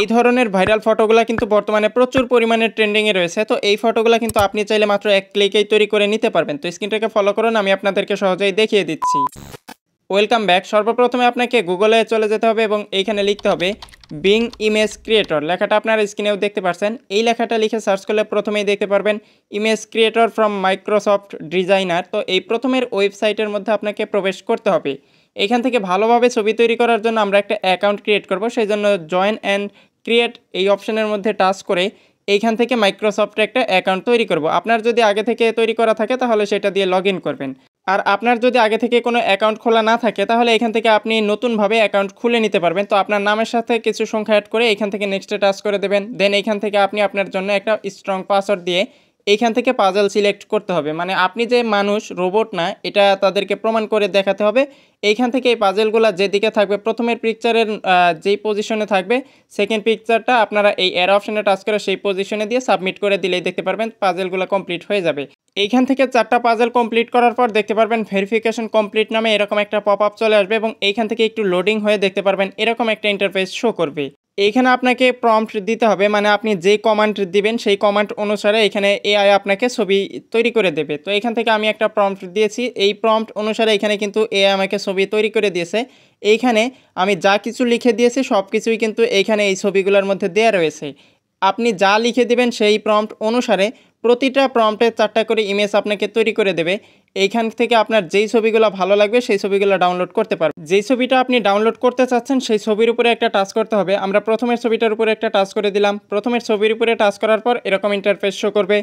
এই ধরনের ভাইরাল ফটোগুলো কিন্তু বর্তমানে প্রচুর পরিমাণে ট্রেন্ডিংয়ে রয়েছে তো এই ফটোগুলো কিন্তু আপনি চাইলে মাত্র এক ক্লিকেই তৈরি করে নিতে পারবেন তো স্ক্রিনটাকে ফলো করুন আমি আপনাদেরকে সহজেই দেখিয়ে দিচ্ছি ওয়েলকাম ব্যাক সর্বপ্রথমে আপনাকে গুগলে চলে যেতে হবে এবং এইখানে লিখতে হবে বিং ইমেজ ক্রিয়েটর লেখাটা আপনার স্ক্রিনেও দেখতে পারছেন এই লেখাটা লিখে সার্চ করলে প্রথমেই দেখতে পারবেন image creator from Microsoft Designer তো এই প্রথমের ওয়েবসাইটের মধ্যে আপনাকে প্রবেশ করতে হবে এখান থেকে ভালোভাবে ছবি তৈরি করার জন্য আমরা একটা অ্যাকাউন্ট ক্রিয়েট করব সেই জন্য জয়েন অ্যান্ড ক্রিয়েট এই অপশানের মধ্যে টাচ করে এইখান থেকে মাইক্রোসফটে একটা অ্যাকাউন্ট তৈরি করব আপনার যদি আগে থেকে তৈরি করা থাকে তাহলে সেটা দিয়ে লগ করবেন আর আপনার যদি আগে থেকে কোনো অ্যাকাউন্ট খোলা না থাকে তাহলে এখান থেকে আপনি নতুনভাবে অ্যাকাউন্ট খুলে নিতে পারবেন তো আপনার নামের সাথে কিছু সংখ্যা অ্যাড করে এখান থেকে নেক্সটে টাচ করে দেবেন দেন এখান থেকে আপনি আপনার জন্য একটা স্ট্রং পাসওয়ার্ড দিয়ে এইখান থেকে পাজাল সিলেক্ট করতে হবে মানে আপনি যে মানুষ রোবট না এটা তাদেরকে প্রমাণ করে দেখাতে হবে এইখান থেকে এই পাজেলগুলো যেদিকে থাকবে প্রথমের পিকচারের যেই পজিশনে থাকবে সেকেন্ড পিকচারটা আপনারা এই এর অপশানে টাচ করে সেই পজিশনে দিয়ে সাবমিট করে দিলেই দেখতে পারবেন পাজেলগুলো কমপ্লিট হয়ে যাবে এইখান থেকে চারটা পাজেল কমপ্লিট করার পর দেখতে পারবেন ভেরিফিকেশন কমপ্লিট নামে এরকম একটা পপ আপ চলে আসবে এবং এইখান থেকে একটু লোডিং হয়ে দেখতে পারবেন এরকম একটা ইন্টারফেস শো করবে এখানে আপনাকে প্রম্পট দিতে হবে মানে আপনি যে কমান্ড দিবেন সেই কমান্ড অনুসারে এখানে এআই আপনাকে ছবি তৈরি করে দেবে তো এখান থেকে আমি একটা প্রম্পট দিয়েছি এই প্রম্পট অনুসারে এখানে কিন্তু এআই আমাকে ছবি তৈরি করে দিয়েছে এইখানে আমি যা কিছু লিখে দিয়েছি সব কিছুই কিন্তু এইখানে এই ছবিগুলোর মধ্যে দেয়া রয়েছে আপনি যা লিখে দিবেন সেই প্রম্পট অনুসারে প্রতিটা প্রম্পটে চারটা করে ইমেজ আপনাকে তৈরি করে দেবে এইখান থেকে আপনার যেই ছবিগুলো ভালো লাগবে সেই ছবিগুলো ডাউনলোড করতে পারবে যেই ছবিটা আপনি ডাউনলোড করতে চাচ্ছেন সেই ছবির উপরে একটা টাচ করতে হবে আমরা প্রথমের ছবিটার উপরে একটা টাচ করে দিলাম প্রথমের ছবির উপরে টাচ করার পর এরকম ইন্টারফেস শো করবে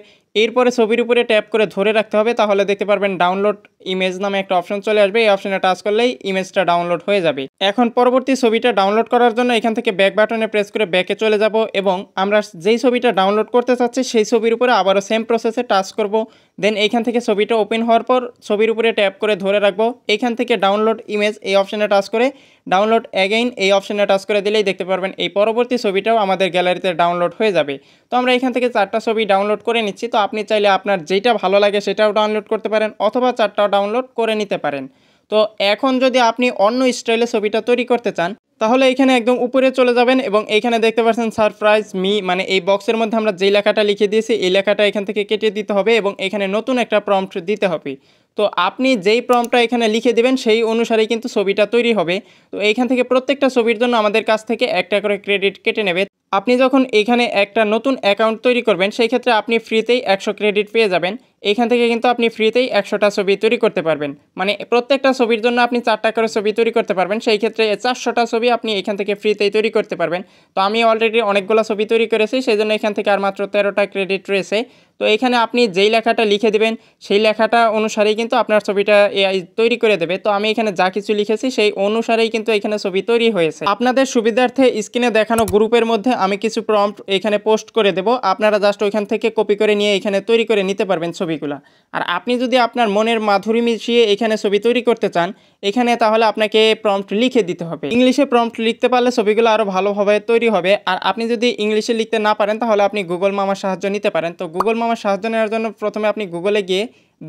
এরপরে ছবির উপরে ট্যাপ করে ধরে রাখতে হবে তাহলে দেখতে পারবেন ডাউনলোড ইমেজ নামে একটা অপশন চলে আসবে এই অপশনে টাচ করলেই ইমেজটা ডাউনলোড হয়ে যাবে এখন পরবর্তী ছবিটা ডাউনলোড করার জন্য এখান থেকে ব্যাক বাটনে প্রেস করে ব্যাকে চলে যাব এবং আমরা যেই ছবিটা ডাউনলোড করতে চাচ্ছি সেই ছবির উপরে আবারও সেম প্রসেসে টাচ করব দেন এইখান থেকে ছবিটা ওপেন হওয়ার পর ছবির উপরে ট্যাপ করে ধরে রাখবো এখান থেকে ডাউনলোড ইমেজ এই অপশানে টাচ করে ডাউনলোড অ্যাগেইন এই অপশানে টাচ করে দিলেই দেখতে পারবেন এই পরবর্তী ছবিটাও আমাদের গ্যালারিতে ডাউনলোড হয়ে যাবে তো আমরা এখান থেকে চারটা ছবি ডাউনলোড করে নিচ্ছি তো আপনি চাইলে আপনার যেটা ভালো লাগে সেটাও ডাউনলোড করতে পারেন অথবা চারটাও ডাউনলোড করে নিতে পারেন তো এখন যদি আপনি অন্য স্টাইলে ছবিটা তৈরি করতে চান তাহলে এখানে একদম উপরে চলে যাবেন এবং এখানে দেখতে পাচ্ছেন সারপ্রাইজ মি মানে এই বক্সের মধ্যে আমরা যেই লেখাটা লিখে দিয়েছি এই লেখাটা এখান থেকে কেটে দিতে হবে এবং এখানে নতুন একটা প্রম্পট দিতে হবে তো আপনি যেই প্রমটা এখানে লিখে দেবেন সেই অনুসারে কিন্তু ছবিটা তৈরি হবে তো এইখান থেকে প্রত্যেকটা ছবির জন্য আমাদের কাছ থেকে একটা করে ক্রেডিট কেটে নেবে আপনি যখন এখানে একটা নতুন অ্যাকাউন্ট তৈরি করবেন সেই ক্ষেত্রে আপনি ফ্রিতেই একশো ক্রেডিট পেয়ে যাবেন এখান থেকে কিন্তু আপনি ফ্রিতেই একশোটা ছবি তৈরি করতে পারবেন মানে প্রত্যেকটা ছবির জন্য আপনি চারটা করে ছবি তৈরি করতে পারবেন সেই ক্ষেত্রে চারশোটা ছবি আপনি এখান থেকে ফ্রিতেই তৈরি করতে পারবেন তো আমি অলরেডি অনেকগুলো ছবি তৈরি করেছি সেই জন্য এখান থেকে আর মাত্র তেরোটা ক্রেডিট রয়েছে তো এখানে আপনি যেই লেখাটা লিখে দেবেন সেই লেখাটা অনুসারেই কিন্তু আপনার ছবিটা এআই তৈরি করে দেবে তো আমি এখানে যা কিছু লিখেছি সেই অনুসারেই কিন্তু এখানে ছবি তৈরি হয়েছে আপনাদের সুবিধার্থে স্ক্রিনে দেখানো গ্রুপের মধ্যে আমি কিছু প্রম্পট এখানে পোস্ট করে দেব আপনারা জাস্ট ওইখান থেকে কপি করে নিয়ে এখানে তৈরি করে নিতে পারবেন ছবিগুলো আর আপনি যদি আপনার মনের মাধুরী মিশিয়ে এখানে ছবি তৈরি করতে চান এখানে তাহলে আপনাকে প্রম্পট লিখে দিতে হবে ইংলিশে প্রম্পট লিখতে পারলে ছবিগুলো আরও ভালোভাবে তৈরি হবে আর আপনি যদি ইংলিশে লিখতে না পারেন তাহলে আপনি গুগল মামার সাহায্য নিতে পারেন তো গুগল মামা আমার সাহায্য নেওয়ার জন্য প্রথমে আপনি গুগলে গিয়ে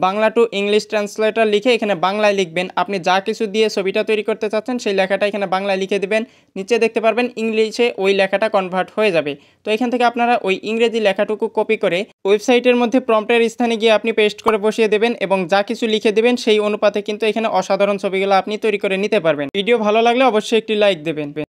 বাংলা টু ইংলিশ ট্রান্সলেটার লিখে এখানে বাংলায় লিখবেন আপনি যা কিছু দিয়ে ছবিটা তৈরি করতে চাচ্ছেন সেই লেখাটা এখানে বাংলায় লিখে দেবেন নিচে দেখতে পারবেন ইংলিশে ওই লেখাটা কনভার্ট হয়ে যাবে তো এখান থেকে আপনারা ওই ইংরেজি লেখাটুকু কপি করে ওয়েবসাইটের মধ্যে প্রম্পের স্থানে গিয়ে আপনি পেস্ট করে বসিয়ে দেবেন এবং যা কিছু লিখে দেবেন সেই অনুপাতে কিন্তু এখানে অসাধারণ ছবিগুলো আপনি তৈরি করে নিতে পারবেন ভিডিও ভালো লাগলে অবশ্যই একটি লাইক দেবেন